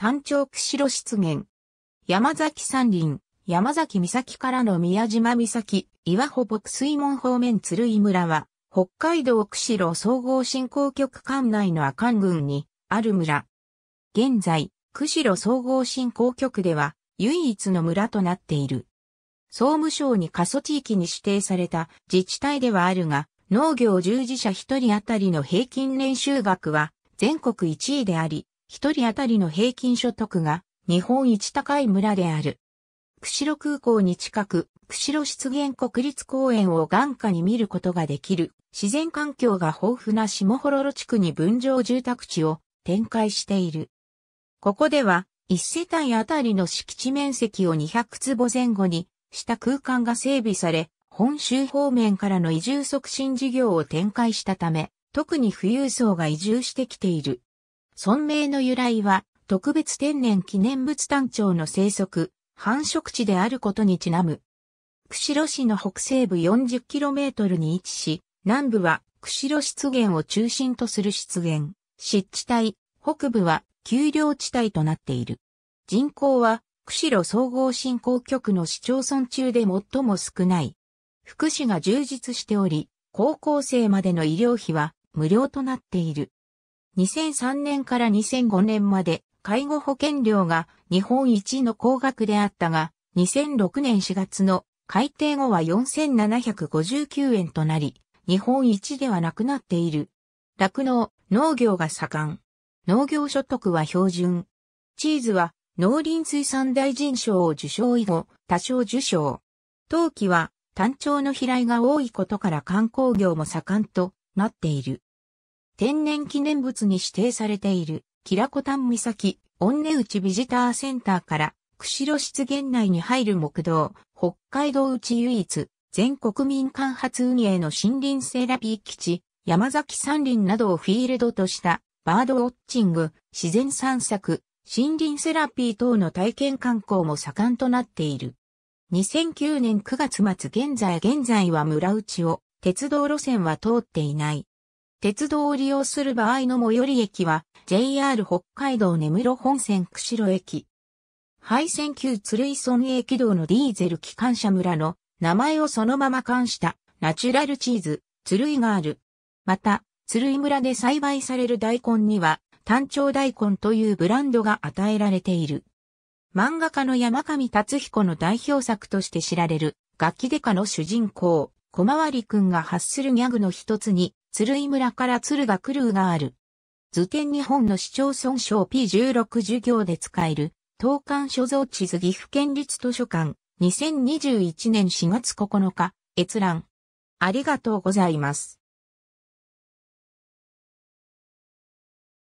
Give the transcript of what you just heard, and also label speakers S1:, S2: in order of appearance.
S1: 単調釧路湿原。山崎山林、山崎岬からの宮島岬、岩穂北水門方面鶴居村は、北海道釧路総合振興局管内の阿寒郡にある村。現在、釧路総合振興局では唯一の村となっている。総務省に過疎地域に指定された自治体ではあるが、農業従事者一人当たりの平均年収額は全国一位であり、一人当たりの平均所得が日本一高い村である。釧路空港に近く、釧路湿原国立公園を眼下に見ることができる、自然環境が豊富な下幌路地区に分譲住宅地を展開している。ここでは、一世帯あたりの敷地面積を200坪前後にした空間が整備され、本州方面からの移住促進事業を展開したため、特に富裕層が移住してきている。村名の由来は、特別天然記念物単調の生息、繁殖地であることにちなむ。釧路市の北西部 40km に位置し、南部は釧路湿原を中心とする湿原、湿地帯、北部は丘陵地帯となっている。人口は釧路総合振興局の市町村中で最も少ない。福祉が充実しており、高校生までの医療費は無料となっている。2003年から2005年まで介護保険料が日本一の高額であったが、2006年4月の改定後は4759円となり、日本一ではなくなっている。酪農、農業が盛ん。農業所得は標準。チーズは農林水産大臣賞を受賞以後、多少受賞。冬季は単調の飛来が多いことから観光業も盛んとなっている。天然記念物に指定されている、キラコタン岬、御根内ビジターセンターから、釧路湿原内に入る木道、北海道内唯一、全国民間発運営の森林セラピー基地、山崎山林などをフィールドとした、バードウォッチング、自然散策、森林セラピー等の体験観光も盛んとなっている。2009年9月末現在現在は村内を、鉄道路線は通っていない。鉄道を利用する場合の最寄り駅は JR 北海道根室本線釧路駅。廃線旧鶴井村営駅道のディーゼル機関車村の名前をそのまま冠したナチュラルチーズ、鶴井がある。また、鶴井村で栽培される大根には単調大根というブランドが与えられている。漫画家の山上達彦の代表作として知られる楽器デカの主人公、小回りくんが発するギャグの一つに、鶴井村から鶴がクルーがある。図典日本の市町村省 P16 授業で使える、東館所蔵地図岐阜県立図書館、2021年4月9日、閲覧。ありがとうございます。